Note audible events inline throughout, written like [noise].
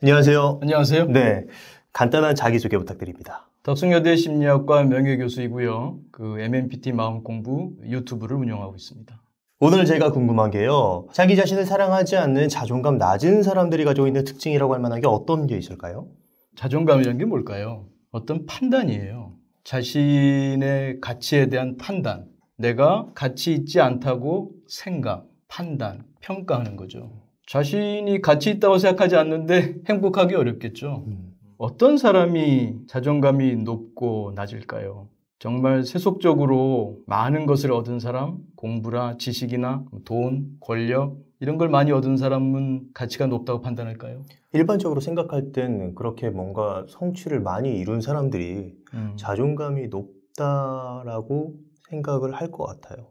안녕하세요. 안녕하세요. 네. 간단한 자기소개 부탁드립니다. 덕숭여대 심리학과 명예교수이고요. 그 MMPT 마음공부 유튜브를 운영하고 있습니다. 오늘 제가 궁금한 게요. 자기 자신을 사랑하지 않는 자존감 낮은 사람들이 가지고 있는 특징이라고 할 만한 게 어떤 게 있을까요? 자존감이란 게 뭘까요? 어떤 판단이에요. 자신의 가치에 대한 판단. 내가 가치 있지 않다고 생각, 판단, 평가하는 거죠. 자신이 가치 있다고 생각하지 않는데 행복하기 어렵겠죠. 음. 어떤 사람이 자존감이 높고 낮을까요? 정말 세속적으로 많은 것을 얻은 사람, 공부라 지식이나 돈, 권력, 이런 걸 많이 얻은 사람은 가치가 높다고 판단할까요? 일반적으로 생각할 땐 그렇게 뭔가 성취를 많이 이룬 사람들이 음. 자존감이 높다라고 생각을 할 것 같아요.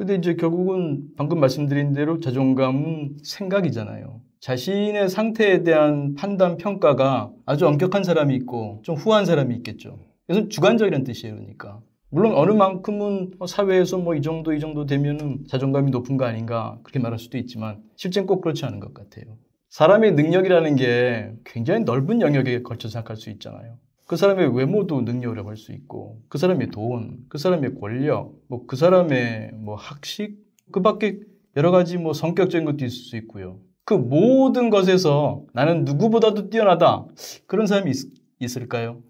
근데 이제 결국은 방금 말씀드린 대로 자존감은 생각이잖아요. 자신의 상태에 대한 판단, 평가가 아주 엄격한 사람이 있고 좀 후한 사람이 있겠죠. 그래서 주관적이라는 뜻이에요. 그러니까. 물론 어느 만큼은 뭐 사회에서 뭐 이 정도 이 정도 되면은 자존감이 높은 거 아닌가 그렇게 말할 수도 있지만 실제는 꼭 그렇지 않은 것 같아요. 사람의 능력이라는 게 굉장히 넓은 영역에 걸쳐 생각할 수 있잖아요. 그 사람의 외모도 능력이라고 할 수 있고, 그 사람의 돈, 그 사람의 권력, 뭐 그 사람의 뭐 학식, 그 밖에 여러 가지 뭐 성격적인 것도 있을 수 있고요. 그 모든 것에서 나는 누구보다도 뛰어나다. 그런 사람이 있, 을까요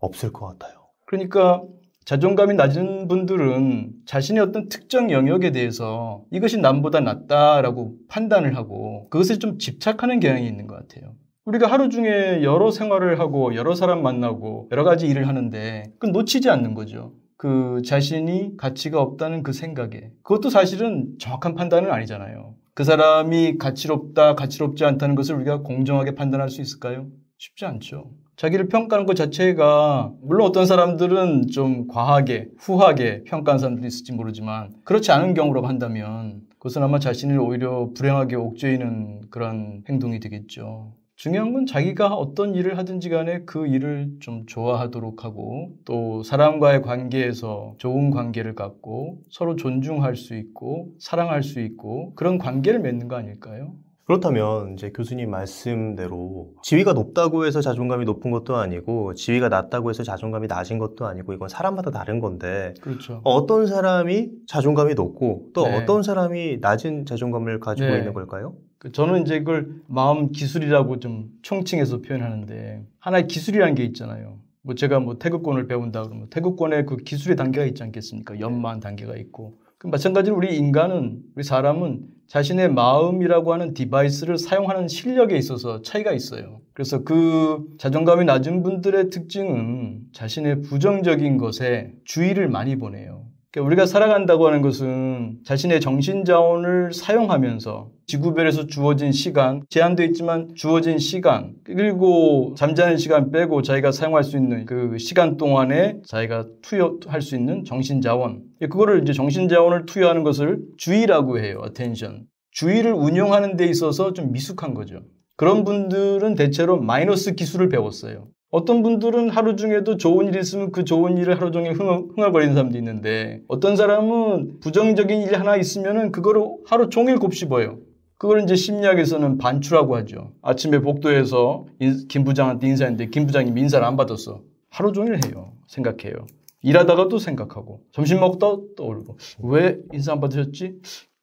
없을 것 같아요. 그러니까 자존감이 낮은 분들은 자신의 어떤 특정 영역에 대해서 이것이 남보다 낫다라고 판단을 하고 그것에 좀 집착하는 경향이 있는 것 같아요. 우리가 하루 중에 여러 생활을 하고 여러 사람 만나고 여러 가지 일을 하는데 그건 놓치지 않는 거죠. 그 자신이 가치가 없다는 그 생각에 그것도 사실은 정확한 판단은 아니잖아요. 그 사람이 가치롭다, 가치롭지 않다는 것을 우리가 공정하게 판단할 수 있을까요? 쉽지 않죠. 자기를 평가하는 것 자체가 물론 어떤 사람들은 좀 과하게 후하게 평가한 사람들이 있을지 모르지만 그렇지 않은 경우로 한다면 그것은 아마 자신을 오히려 불행하게 옥죄이는 그런 행동이 되겠죠. 중요한 건 자기가 어떤 일을 하든지 간에 그 일을 좀 좋아하도록 하고 또 사람과의 관계에서 좋은 관계를 갖고 서로 존중할 수 있고 사랑할 수 있고 그런 관계를 맺는 거 아닐까요? 그렇다면 이제 교수님 말씀대로 지위가 높다고 해서 자존감이 높은 것도 아니고 지위가 낮다고 해서 자존감이 낮은 것도 아니고 이건 사람마다 다른 건데 그렇죠. 어떤 사람이 자존감이 높고 또 네. 어떤 사람이 낮은 자존감을 가지고 네. 있는 걸까요? 그 저는 이제 그걸 마음 기술이라고 좀 총칭해서 표현하는데 하나의 기술이라는 게 있잖아요. 뭐 제가 뭐 태극권을 배운다 그러면 태극권의 그 기술의 단계가 있지 않겠습니까? 연마한 단계가 있고 그 마찬가지로 우리 인간은 우리 사람은 자신의 마음이라고 하는 디바이스를 사용하는 실력에 있어서 차이가 있어요. 그래서 그 자존감이 낮은 분들의 특징은 자신의 부정적인 것에 주의를 많이 보내요. 그러니까 우리가 살아간다고 하는 것은 자신의 정신 자원을 사용하면서 지구별에서 주어진 시간, 제한되어 있지만 주어진 시간, 그리고 잠자는 시간 빼고 자기가 사용할 수 있는 그 시간 동안에 자기가 투여할 수 있는 정신 자원. 그러니까 그거를 이제 정신 자원을 투여하는 것을 주의라고 해요. attention. 주의를 운영하는데 있어서 좀 미숙한 거죠. 그런 분들은 대체로 마이너스 기술을 배웠어요. 어떤 분들은 하루 중에도 좋은 일이 있으면 그 좋은 일을 하루 종일 흥얼, 흥 거리는 사람도 있는데 어떤 사람은 부정적인 일이 하나 있으면 그거를 하루 종일 곱씹어요. 그걸 이제 심리학에서는 반추라고 하죠. 아침에 복도에서 인, 김 부장한테 인사했는데 김 부장이 인사를 안 받았어. 하루 종일 해요. 생각해요. 일하다가 또 생각하고 점심 먹다 떠올고 왜 인사 안 받으셨지?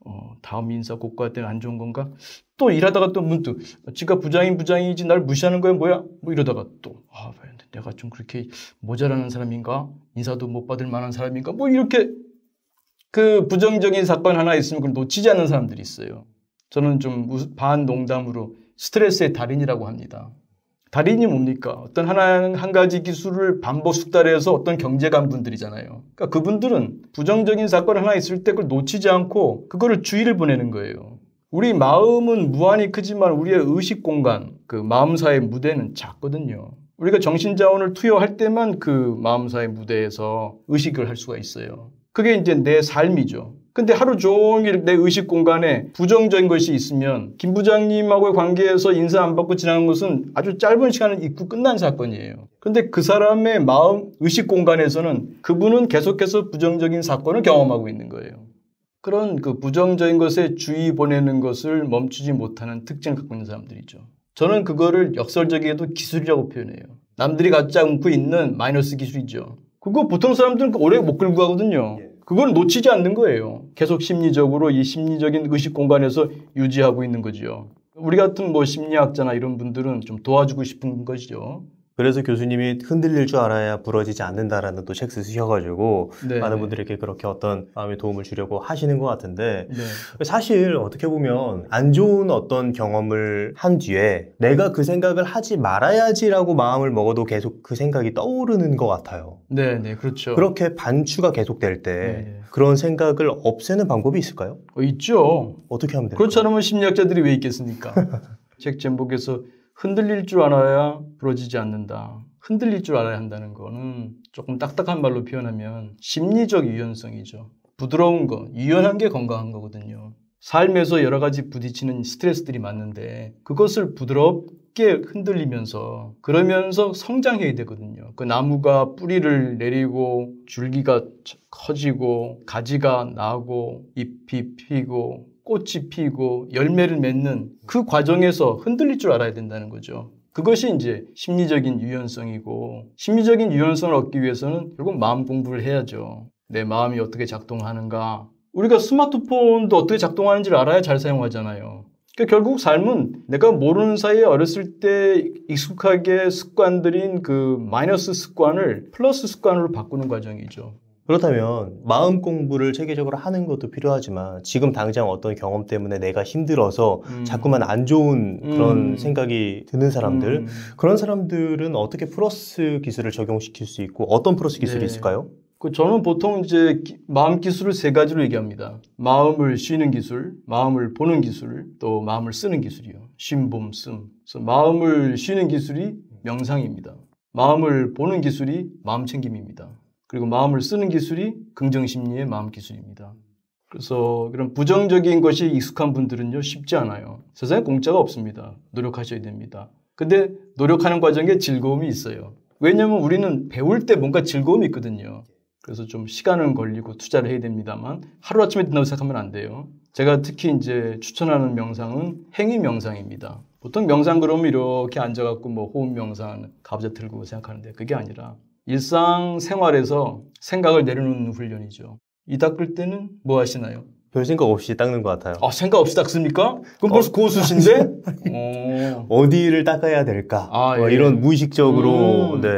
어, 다음 인사 고과 때안 좋은 건가? 또 일하다가 또 문득 지가 부장인 부장이지 날 무시하는 거야 뭐야 뭐 이러다가 또아 내가 좀 그렇게 모자라는 사람인가 인사도 못 받을 만한 사람인가 뭐 이렇게 그 부정적인 사건 하나 있으면 그걸 놓치지 않는 사람들이 있어요. 저는 좀 반농담으로 스트레스의 달인이라고 합니다. 달인이 뭡니까? 어떤 하나 한 가지 기술을 반복 숙달해서 어떤 경제관 분들이잖아요. 그러니까 그분들은 부정적인 사건 하나 있을 때 그걸 놓치지 않고 그거를 주의를 보내는 거예요. 우리 마음은 무한히 크지만 우리의 의식 공간, 그 마음사의 무대는 작거든요. 우리가 정신 자원을 투여할 때만 그 마음사의 무대에서 의식을 할 수가 있어요. 그게 이제 내 삶이죠. 근데 하루 종일 내 의식 공간에 부정적인 것이 있으면 김 부장님하고의 관계에서 인사 안 받고 지나간 것은 아주 짧은 시간을 잊고 끝난 사건이에요. 근데 그 사람의 마음 의식 공간에서는 그분은 계속해서 부정적인 사건을 경험하고 있는 거예요. 그런 그 부정적인 것에 주의 보내는 것을 멈추지 못하는 특징을 갖고 있는 사람들이죠. 저는 그거를 역설적이게도 기술이라고 표현해요. 남들이 갖지 않고 있는 마이너스 기술이죠. 그거 보통 사람들은 그 오래 못 끌고 가거든요. 예. 그걸 놓치지 않는 거예요. 계속 심리적으로 이 심리적인 의식 공간에서 유지하고 있는 거지요. 우리 같은 뭐 심리학자나 이런 분들은 좀 도와주고 싶은 것이죠. 그래서 교수님이 흔들릴 줄 알아야 부러지지 않는다라는 또책 쓰셔가지고 네. 많은 분들에게 그렇게 어떤 마음의 도움을 주려고 하시는 것 같은데 네. 사실 어떻게 보면 안 좋은 어떤 경험을 한 뒤에 내가 그 생각을 하지 말아야지라고 마음을 먹어도 계속 그 생각이 떠오르는 것 같아요. 네, 네, 그렇죠. 그렇게 반추가 계속될 때 네, 네. 그런 생각을 없애는 방법이 있을까요? 어, 있죠. 어떻게 하면 돼요? 그렇지 않으면 심리학자들이 왜 있겠습니까? 책 [laughs] 제목에서 흔들릴 줄 알아야 부러지지 않는다. 흔들릴 줄 알아야 한다는 거는 조금 딱딱한 말로 표현하면 심리적 유연성이죠. 부드러운 거, 유연한 게 건강한 거거든요. 삶에서 여러 가지 부딪히는 스트레스들이 많은데 그것을 부드럽게 흔들리면서 그러면서 성장해야 되거든요. 그 나무가 뿌리를 내리고 줄기가 커지고 가지가 나고 잎이 피고 꽃이 피고 열매를 맺는 그 과정에서 흔들릴 줄 알아야 된다는 거죠. 그것이 이제 심리적인 유연성이고 심리적인 유연성을 얻기 위해서는 결국 마음 공부를 해야죠. 내 마음이 어떻게 작동하는가. 우리가 스마트폰도 어떻게 작동하는지를 알아야 잘 사용하잖아요. 그러니까 결국 삶은 내가 모르는 사이에 어렸을 때 익숙하게 습관들인 그 마이너스 습관을 플러스 습관으로 바꾸는 과정이죠. 그렇다면 마음 공부를 체계적으로 하는 것도 필요하지만 지금 당장 어떤 경험 때문에 내가 힘들어서 음. 자꾸만 안 좋은 그런 음. 생각이 드는 사람들 음. 그런 사람들은 어떻게 플러스 기술을 적용시킬 수 있고 어떤 플러스 네. 기술이 네. 있을까요? 그 저는 보통 이제 마음 기술을 세 가지로 얘기합니다. 마음을 쉬는 기술, 마음을 보는 기술, 또 마음을 쓰는 기술이요. 심봄 씀. 그래서 마음을 쉬는 기술이 명상입니다. 마음을 보는 기술이 마음 챙김입니다. 그리고 마음을 쓰는 기술이 긍정심리의 마음 기술입니다. 그래서 그런 부정적인 것이 익숙한 분들은요, 쉽지 않아요. 세상에 공짜가 없습니다. 노력하셔야 됩니다. 근데 노력하는 과정에 즐거움이 있어요. 왜냐면 우리는 배울 때 뭔가 즐거움이 있거든요. 그래서 좀 시간은 걸리고 투자를 해야 됩니다만 하루아침에 된다고 생각하면 안 돼요. 제가 특히 이제 추천하는 명상은 행위 명상입니다. 보통 명상 그러면 이렇게 앉아갖고 뭐 호흡 명상, 가부좌 들고 생각하는데 그게 아니라 일상생활에서 생각을 내려놓는 훈련이죠. 이 닦을 때는 뭐 하시나요? 별 생각 없이 닦는 것 같아요. 아, 생각 없이 닦습니까? 그럼 벌써 어, 고수신데? [laughs] 어. 디를 닦아야 될까? 아, 예. 뭐 이런 무의식적으로, 음. 네.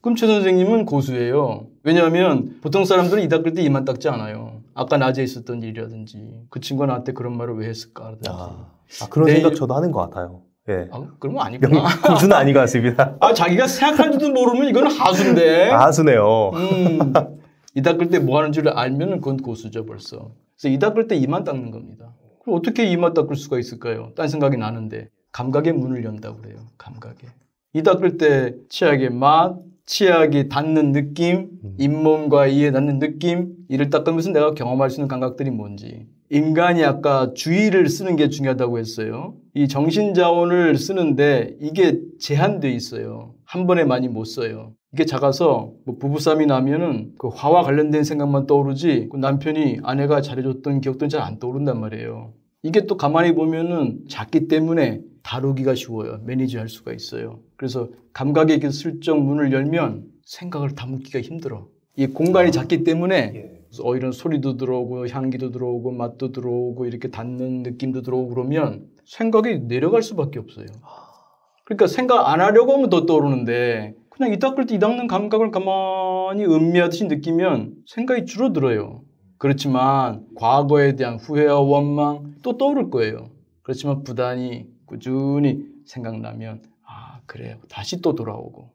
그럼 최 선생님은 고수예요. 왜냐하면 보통 사람들은 이 닦을 때 이만 닦지 않아요. 아까 낮에 있었던 일이라든지, 그친구 나한테 그런 말을 왜 했을까? 라든지. 아, 아 그런 네. 생각 저도 하는 것 같아요. 예. 아, 그런 거 아니구나. 고수는 아닌 것 같습니다. 아, 자기가 생각한지도 모르면 이건 하수인데. 하수네요. 음, 이 닦을 때 뭐 하는 줄 알면 그건 고수죠, 벌써. 그래서 이 닦을 때 이만 닦는 겁니다. 그럼 어떻게 이만 닦을 수가 있을까요? 딴 생각이 나는데. 감각의 문을 연다고 그래요. 감각에. 이 닦을 때 치약의 맛, 치약이 닿는 느낌, 음. 잇몸과 이에 닿는 느낌, 이를 닦으면서 내가 경험할 수 있는 감각들이 뭔지. 인간이 아까 주의를 쓰는 게 중요하다고 했어요. 이 정신 자원을 쓰는데 이게 제한돼 있어요. 한 번에 많이 못 써요. 이게 작아서 뭐 부부싸움이 나면은 그 화와 관련된 생각만 떠오르지 그 남편이 아내가 잘해줬던 기억도잘 안 떠오른단 말이에요. 이게 또 가만히 보면은 작기 때문에 다루기가 쉬워요. 매니지할 수가 있어요. 그래서 감각의 그 슬쩍 문을 열면 생각을 담기가 힘들어. 이 공간이 작기 때문에 예. 어, 이런 소리도 들어오고 향기도 들어오고 맛도 들어오고 이렇게 닿는 느낌도 들어오고 그러면 생각이 내려갈 수밖에 없어요. 아. 그러니까 생각 안 하려고 하면 더 떠오르는데 그냥 이 닦을 때 이 닦는 감각을 가만히 음미하듯이 느끼면 생각이 줄어들어요. 그렇지만 과거에 대한 후회와 원망 또 떠오를 거예요. 그렇지만 부단히 꾸준히 생각나면 아 그래 요 다시 또 돌아오고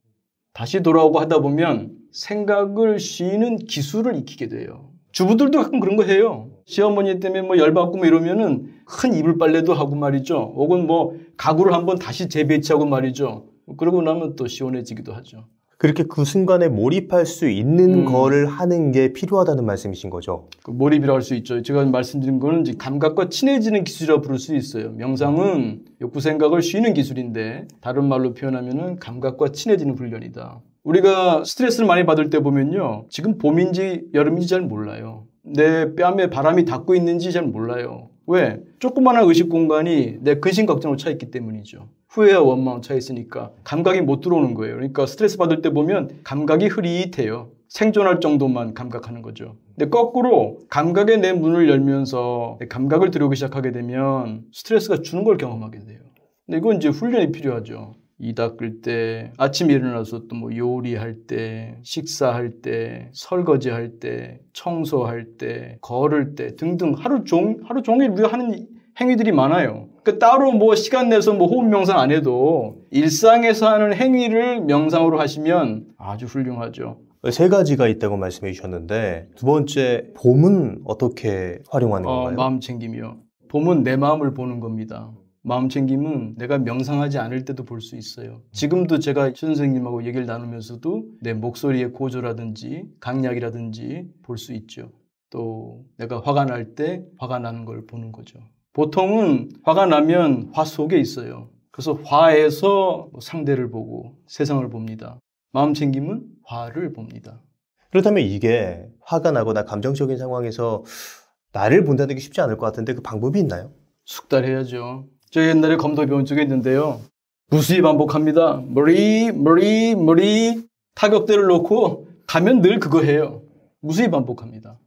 다시 돌아오고 하다 보면 생각을 쉬는 기술을 익히게 돼요. 주부들도 가끔 [laughs] 그런 거 해요. 시어머니 때문에 뭐 열받고 뭐 이러면은 큰 이불 빨래도 하고 말이죠. 혹은 뭐 가구를 한번 다시 재배치하고 말이죠. 그러고 나면 또 시원해지기도 하죠. 그렇게 그 순간에 몰입할 수 있는 음. 거를 하는 게 필요하다는 말씀이신 거죠. 그 몰입이라 할 수 있죠. 제가 말씀드린 거는 이제 감각과 친해지는 기술이라 고 부를 수 있어요. 명상은 욕구 생각을 쉬는 기술인데 다른 말로 표현하면 감각과 친해지는 훈련이다. 우리가 스트레스를 많이 받을 때 보면요. 지금 봄인지 여름인지 잘 몰라요. 내 뺨에 바람이 닿고 있는지 잘 몰라요. 왜? 조그마한 의식 공간이 내 근심 걱정으로 차 있기 때문이죠. 후회와 원망 차 있으니까 감각이 못 들어오는 거예요. 그러니까 스트레스 받을 때 보면 감각이 흐릿해요. 생존할 정도만 감각하는 거죠. 근데 거꾸로 감각의 내 문을 열면서 감각을 들여오기 시작하게 되면 스트레스가 주는 걸 경험하게 돼요. 근데 이건 이제 훈련이 필요하죠. 이 닦을 때, 아침에 일어나서 또 뭐 요리할 때, 식사할 때, 설거지할 때, 청소할 때, 걸을 때 등등 하루 종 하루 종일 우리가 하는 행위들이 많아요. 그 따로 뭐 시간 내서 뭐 호흡 명상 안 해도 일상에서 하는 행위를 명상으로 하시면 아주 훌륭하죠. 세 가지가 있다고 말씀해 주셨는데 두 번째 봄은 어떻게 활용하는 어, 건가요? 마음 챙김이요. 봄은 내 마음을 보는 겁니다. 마음 챙김은 내가 명상하지 않을 때도 볼 수 있어요. 지금도 제가 선생님하고 얘기를 나누면서도 내 목소리의 고조라든지 강약이라든지 볼 수 있죠. 또 내가 화가 날 때 화가 나는 걸 보는 거죠. 보통은 화가 나면 화 속에 있어요. 그래서 화에서 뭐 상대를 보고 세상을 봅니다. 마음 챙김은 화를 봅니다. 그렇다면 이게 화가 나거나 감정적인 상황에서 나를 본다는 게 쉽지 않을 것 같은데 그 방법이 있나요? 숙달해야죠. 저 옛날에 검도 배운 적이 있는데요. 무수히 반복합니다. 머리, 머리, 머리 타격대를 놓고 가면 늘 그거 해요. 무수히 반복합니다.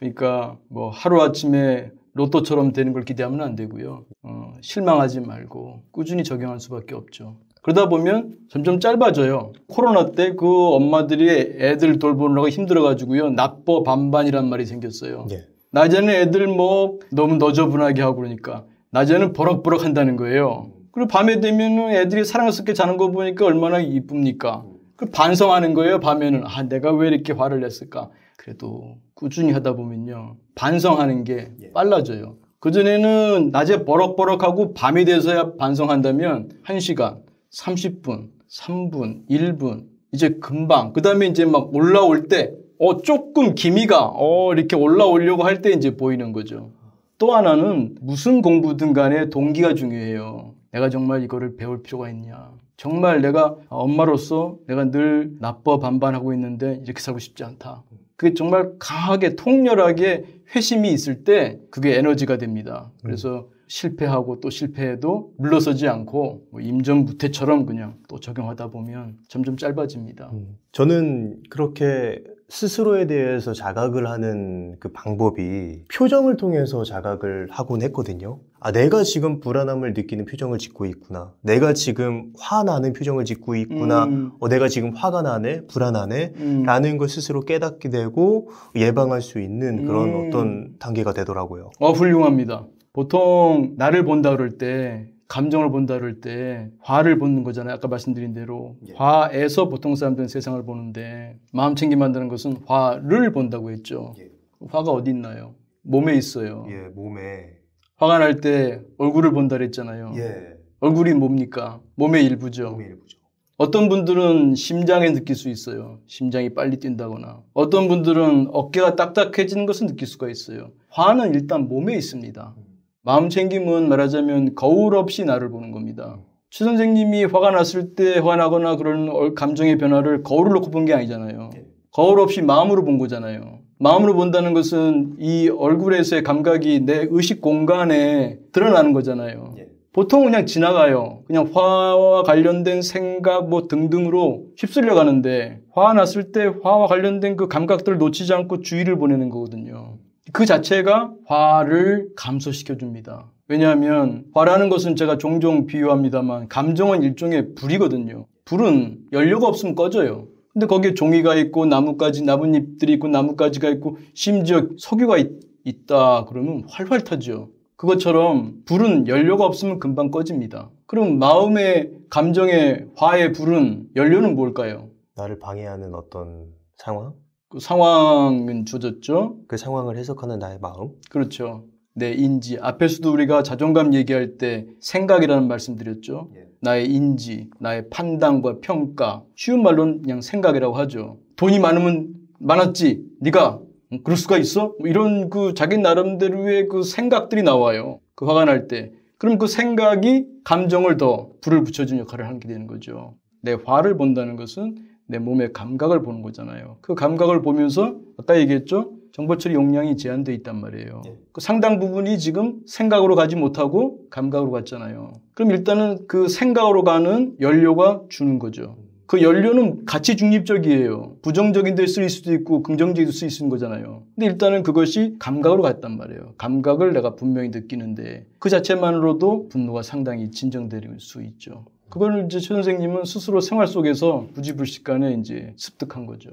그러니까 뭐 하루아침에 로또처럼 되는 걸 기대하면 안 되고요. 어, 실망하지 말고 꾸준히 적용할 수밖에 없죠. 그러다 보면 점점 짧아져요. 코로나 때 그 엄마들이 애들 돌보느라고 힘들어가지고요. 나빠 반반이란 말이 생겼어요. 예. 낮에는 애들 뭐 너무 너저분하게 하고 그러니까 낮에는 버럭버럭 한다는 거예요. 그리고 밤에 되면 애들이 사랑스럽게 자는 거 보니까 얼마나 이쁩니까? 그 반성하는 거예요, 밤에는. 아, 내가 왜 이렇게 화를 냈을까? 그래도 꾸준히 하다 보면요. 반성하는 게 예. 빨라져요. 그전에는 낮에 버럭버럭하고 밤이 돼서야 반성한다면 1시간, 30분, 3분, 1분, 이제 금방, 그 다음에 이제 막 올라올 때, 어, 조금 기미가, 어, 이렇게 올라오려고 할 때 이제 보이는 거죠. 또 하나는 무슨 공부든 간에 동기가 중요해요. 내가 정말 이거를 배울 필요가 있냐. 정말 내가 엄마로서 내가 늘 나빠 반반하고 있는데 이렇게 살고 싶지 않다. 그게 정말 강하게 통렬하게 회심이 있을 때 그게 에너지가 됩니다. 그래서 실패하고 또 실패해도 물러서지 않고 뭐임전부태처럼 그냥 또 적용하다 보면 점점 짧아집니다. 음. 저는 그렇게 스스로에 대해서 자각을 하는 그 방법이 표정을 통해서 자각을 하곤 했거든요. 아, 내가 지금 불안함을 느끼는 표정을 짓고 있구나. 내가 지금 화나는 표정을 짓고 있구나. 음. 어, 내가 지금 화가 나네, 불안하네. 음. 라는 걸 스스로 깨닫게 되고 예방할 수 있는 그런 음. 어떤 단계가 되더라고요. 어, 훌륭합니다. 보통 나를 본다 그럴 때 감정을 본다 그럴 때 화를 보는 거잖아요. 아까 말씀드린 대로 예. 화에서 보통 사람들은 세상을 보는데 마음 챙김 만드는 것은 화를 본다고 했죠. 예. 화가 어디 있나요? 몸에 있어요. 예, 몸에. 화가 날 때 얼굴을 본다 그랬잖아요. 예. 얼굴이 뭡니까? 몸의 일부죠. 몸의 일부죠. 어떤 분들은 심장에 느낄 수 있어요. 심장이 빨리 뛴다거나. 어떤 분들은 어깨가 딱딱해지는 것을 느낄 수가 있어요. 화는 일단 몸에 있습니다. 음. 마음 챙김은 말하자면 거울 없이 나를 보는 겁니다. 최 음. 선생님이 화가 났을 때 화가 나거나 그런 감정의 변화를 거울을 놓고 본 게 아니잖아요. 예. 거울 없이 마음으로 본 거잖아요. 마음으로 본다는 것은 이 얼굴에서의 감각이 내 의식 공간에 드러나는 거잖아요. 예. 보통 그냥 지나가요. 그냥 화와 관련된 생각 뭐 등등으로 휩쓸려 가는데 화 났을 때 화와 관련된 그 감각들을 놓치지 않고 주의를 보내는 거거든요. 그 자체가 화를 감소시켜 줍니다. 왜냐하면 화라는 것은 제가 종종 비유합니다만 감정은 일종의 불이거든요. 불은 연료가 없으면 꺼져요. 근데 거기에 종이가 있고 나뭇가지, 나뭇잎들이 있고 나뭇가지가 있고 심지어 석유가 있, 있다 그러면 활활 타죠. 그것처럼 불은 연료가 없으면 금방 꺼집니다. 그럼 마음의 감정의 화의 불은 연료는 뭘까요? 나를 방해하는 어떤 상황? 그 상황은 조졌죠. 그 상황을 해석하는 나의 마음. 그렇죠. 내 인지. 앞에서도 우리가 자존감 얘기할 때 생각이라는 말씀 드렸죠. 예. 나의 인지, 나의 판단과 평가. 쉬운 말로는 그냥 생각이라고 하죠. 돈이 많으면 많았지. 네가 뭐 그럴 수가 있어? 뭐 이런 그 자기 나름대로의 그 생각들이 나와요. 그 화가 날 때. 그럼 그 생각이 감정을 더 불을 붙여주는 역할을 하게 되는 거죠. 내 화를 본다는 것은 내 몸의 감각을 보는 거잖아요. 그 감각을 보면서 아까 얘기했죠? 정보 처리 용량이 제한돼 있단 말이에요. 네. 그 상당 부분이 지금 생각으로 가지 못하고 감각으로 갔잖아요. 그럼 일단은 그 생각으로 가는 연료가 주는 거죠. 그 연료는 가치 중립적이에요. 부정적인 데 쓰일 수도 있고 긍정적인 데 쓰일 수 있는 거잖아요. 근데 일단은 그것이 감각으로 갔단 말이에요. 감각을 내가 분명히 느끼는데 그 자체만으로도 분노가 상당히 진정될 수 있죠. 그걸 이제 선생님은 스스로 생활 속에서 부지불식간에 이제 습득한 거죠.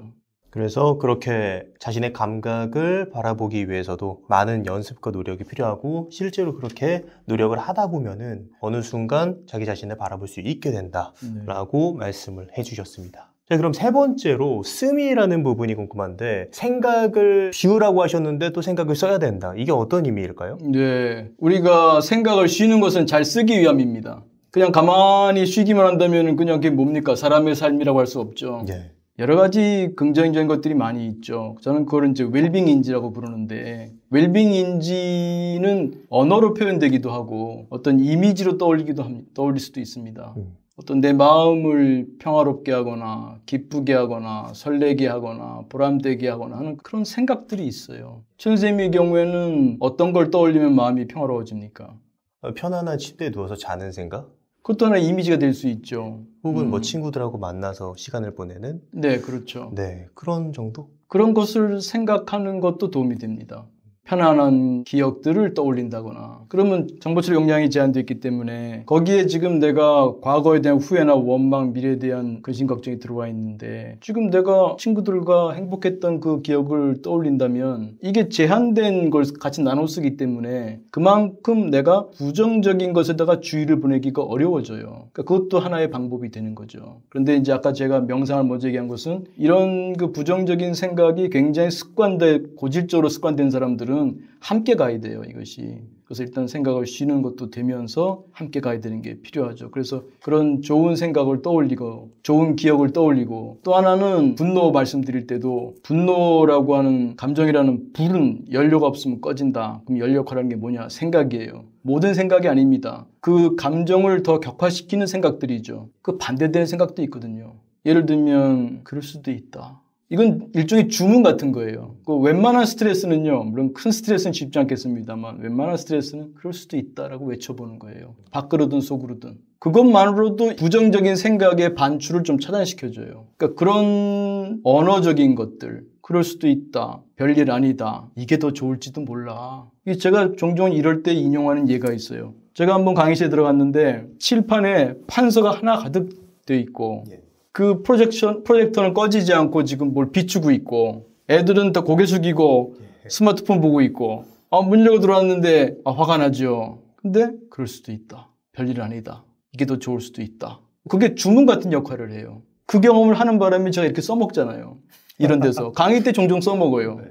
그래서 그렇게 자신의 감각을 바라보기 위해서도 많은 연습과 노력이 필요하고 실제로 그렇게 노력을 하다 보면은 어느 순간 자기 자신을 바라볼 수 있게 된다라고 네. 말씀을 해주셨습니다. 자, 그럼 세 번째로 스미라는 부분이 궁금한데 생각을 비우라고 하셨는데 또 생각을 써야 된다. 이게 어떤 의미일까요? 네, 우리가 생각을 쉬는 것은 잘 쓰기 위함입니다. 그냥 가만히 쉬기만 한다면 그냥 그게 뭡니까? 사람의 삶이라고 할 수 없죠. 예. 여러 가지 긍정적인 것들이 많이 있죠. 저는 그걸 이제 웰빙 인지라고 부르는데, 웰빙 인지는 언어로 표현되기도 하고, 어떤 이미지로 떠올리기도 합니다. 떠올릴 수도 있습니다. 음. 어떤 내 마음을 평화롭게 하거나, 기쁘게 하거나, 설레게 하거나, 보람되게 하거나 하는 그런 생각들이 있어요. 천쌤의 경우에는 어떤 걸 떠올리면 마음이 평화로워집니까? 어, 편안한 침대에 누워서 자는 생각? 그것도 하나의 이미지가 될 수 있죠. 혹은 뭐 음. 뭐 친구들하고 만나서 시간을 보내는? 네, 그렇죠. 네, 그런 정도? 그런 것을 생각하는 것도 도움이 됩니다. 편안한 기억들을 떠올린다거나 그러면 정보처리 용량이 제한되어 있기 때문에 거기에 지금 내가 과거에 대한 후회나 원망, 미래에 대한 근심 걱정이 들어와 있는데 지금 내가 친구들과 행복했던 그 기억을 떠올린다면 이게 제한된 걸 같이 나눠 쓰기 때문에 그만큼 내가 부정적인 것에다가 주의를 보내기가 어려워져요. 그러니까 그것도 하나의 방법이 되는 거죠. 그런데 이제 아까 제가 명상을 먼저 얘기한 것은 이런 그 부정적인 생각이 굉장히 습관된 고질적으로 습관된 사람들은 분들은 함께 가야 돼요, 이것이. 그래서 일단 생각을 쉬는 것도 되면서 함께 가야 되는 게 필요하죠. 그래서 그런 좋은 생각을 떠올리고 좋은 기억을 떠올리고 또 하나는 분노 말씀드릴 때도 분노라고 하는 감정이라는 불은 연료가 없으면 꺼진다. 그럼 연료화라는 게 뭐냐? 생각이에요. 모든 생각이 아닙니다. 그 감정을 더 격화시키는 생각들이죠. 그 반대되는 생각도 있거든요. 예를 들면 그럴 수도 있다. 이건 일종의 주문 같은 거예요. 그 웬만한 스트레스는요, 물론 큰 스트레스는 쉽지 않겠습니다만, 웬만한 스트레스는 그럴 수도 있다라고 외쳐보는 거예요. 밖으로든 속으로든. 그것만으로도 부정적인 생각의 반출을 좀 차단시켜줘요. 그러니까 그런 언어적인 것들, 그럴 수도 있다. 별일 아니다. 이게 더 좋을지도 몰라. 제가 종종 이럴 때 인용하는 예가 있어요. 제가 한번 강의실에 들어갔는데, 칠판에 판서가 하나 가득 돼 있고, 예. 그 프로젝션, 프로젝터는 꺼지지 않고 지금 뭘 비추고 있고, 애들은 다 고개 숙이고 예. 스마트폰 보고 있고, 아, 문 열고 들어왔는데 아, 화가 나죠. 근데 그럴 수도 있다. 별일 아니다. 이게 더 좋을 수도 있다. 그게 주문 같은 역할을 해요. 그 경험을 하는 바람에 제가 이렇게 써먹잖아요. 이런 데서. [laughs] 강의 때 종종 써먹어요. 네.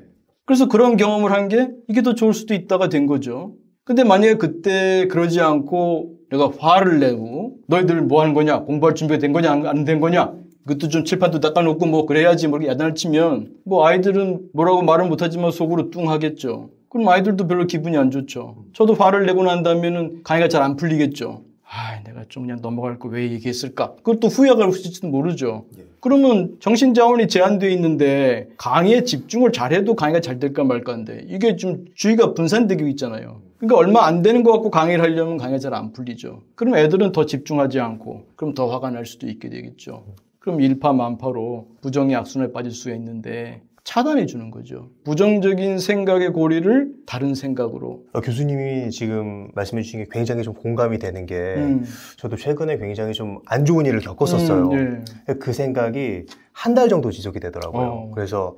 그래서 그런 경험을 한 게 이게 더 좋을 수도 있다가 된 거죠. 근데 만약에 그때 그러지 않고 내가 화를 내고 너희들 뭐 하는 거냐? 공부할 준비가 된 거냐? 안 된 거냐? 그것도 좀 칠판도 닦아놓고 뭐 그래야지 뭐 야단을 치면 뭐 아이들은 뭐라고 말은 못하지만 속으로 뚱 하겠죠. 그럼 아이들도 별로 기분이 안 좋죠. 저도 화를 내고 난다면에 강의가 잘 안 풀리겠죠. 아, 내가 좀 그냥 넘어갈 거 왜 얘기했을까? 그것도 후회가 올있을지도 모르죠. 예. 그러면 정신 자원이 제한돼 있는데 강의에 집중을 잘해도 강의가 잘 될까 말까인데 이게 좀 주의가 분산되기 있잖아요. 그러니까 얼마 안 되는 것같고 강의를 하려면 강의가 잘 안 풀리죠. 그럼 애들은 더 집중하지 않고 그럼 더 화가 날 수도 있게 되겠죠. 그럼 일파만파로 부정의 악순환에 빠질 수가 있는데 차단해 주는 거죠. 부정적인 생각의 고리를 다른 생각으로. 어, 교수님이 지금 말씀해 주신 게 굉장히 좀 공감이 되는 게 음. 저도 최근에 굉장히 좀 안 좋은 일을 겪었었어요. 음, 예. 그 생각이 한 달 정도 지속이 되더라고요. 어. 그래서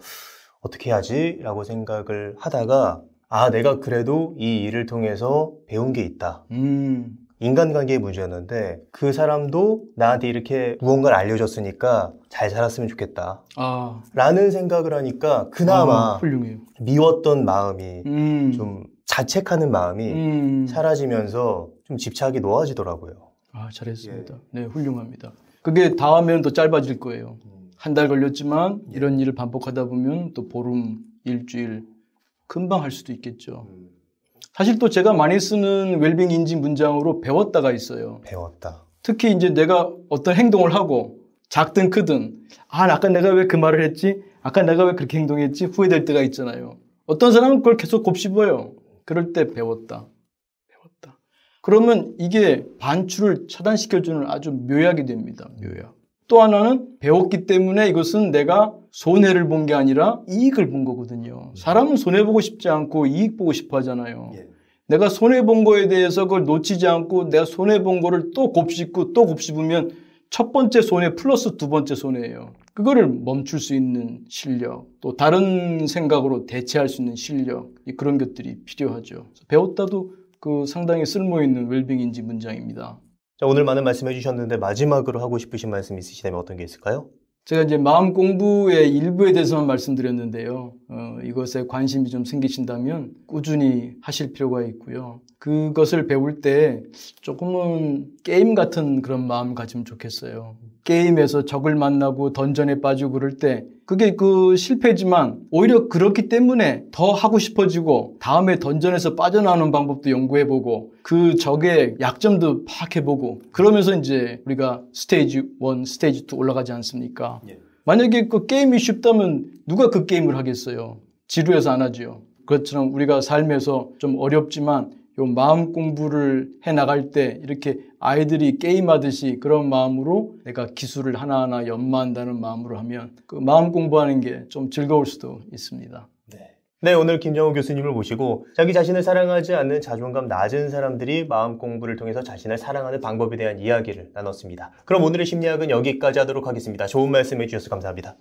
어떻게 해야지라고 생각을 하다가 아, 내가 그래도 이 일을 통해서 배운 게 있다. 음. 인간관계의 문제였는데 그 사람도 나한테 이렇게 무언가를 알려줬으니까 잘 살았으면 좋겠다. 아. 라는 생각을 하니까 그나마 아, 미웠던 마음이 음. 좀 자책하는 마음이 음. 사라지면서 좀 집착이 놓아지더라고요. 아, 잘했습니다. 예. 네, 훌륭합니다. 그게 다음에는 더 짧아질 거예요. 음. 한달 걸렸지만 이런 일을 반복하다 보면 또 보름, 일주일, 금방 할 수도 있겠죠. 음. 사실 또 제가 많이 쓰는 웰빙 인지 문장으로 배웠다가 있어요. 배웠다. 특히 이제 내가 어떤 행동을 하고 작든 크든 아 아까 내가 왜 그 말을 했지? 아까 내가 왜 그렇게 행동했지? 후회될 때가 있잖아요. 어떤 사람은 그걸 계속 곱씹어요. 그럴 때 배웠다. 배웠다. 그러면 이게 반출을 차단시켜주는 아주 묘약이 됩니다. 묘약. 또 하나는 배웠기 때문에 이것은 내가 손해를 본 게 아니라 이익을 본 거거든요. 음. 사람은 손해보고 싶지 않고 이익 보고 싶어 하잖아요. 예. 내가 손해본 거에 대해서 그걸 놓치지 않고 내가 손해본 거를 또 곱씹고 또 곱씹으면 첫 번째 손해 플러스 두 번째 손해예요. 그거를 멈출 수 있는 실력, 또 다른 생각으로 대체할 수 있는 실력, 그런 것들이 필요하죠. 배웠다도 그 상당히 쓸모 있는 웰빙인지 문장입니다. 자, 오늘 많은 말씀해 주셨는데 마지막으로 하고 싶으신 말씀 있으시다면 어떤 게 있을까요? 제가 이제 마음 공부의 일부에 대해서만 말씀드렸는데요. 어, 이것에 관심이 좀 생기신다면 꾸준히 하실 필요가 있고요. 그것을 배울 때 조금은 게임 같은 그런 마음 가지면 좋겠어요. 게임에서 적을 만나고 던전에 빠지고 그럴 때 그게 그 실패지만 오히려 그렇기 때문에 더 하고 싶어지고 다음에 던전에서 빠져나오는 방법도 연구해보고 그 적의 약점도 파악해보고 그러면서 이제 우리가 스테이지 1, 스테이지 2 올라가지 않습니까? 예. 만약에 그 게임이 쉽다면 누가 그 게임을 하겠어요? 지루해서 안 하지요. 그렇처럼 우리가 삶에서 좀 어렵지만 요 마음 공부를 해 나갈 때 이렇게 아이들이 게임하듯이 그런 마음으로 내가 기술을 하나하나 연마한다는 마음으로 하면 그 마음 공부하는 게 좀 즐거울 수도 있습니다. 네. 네, 오늘 김정우 교수님을 모시고 자기 자신을 사랑하지 않는 자존감 낮은 사람들이 마음 공부를 통해서 자신을 사랑하는 방법에 대한 이야기를 나눴습니다. 그럼 오늘의 심리학은 여기까지 하도록 하겠습니다. 좋은 말씀 해주셔서 감사합니다.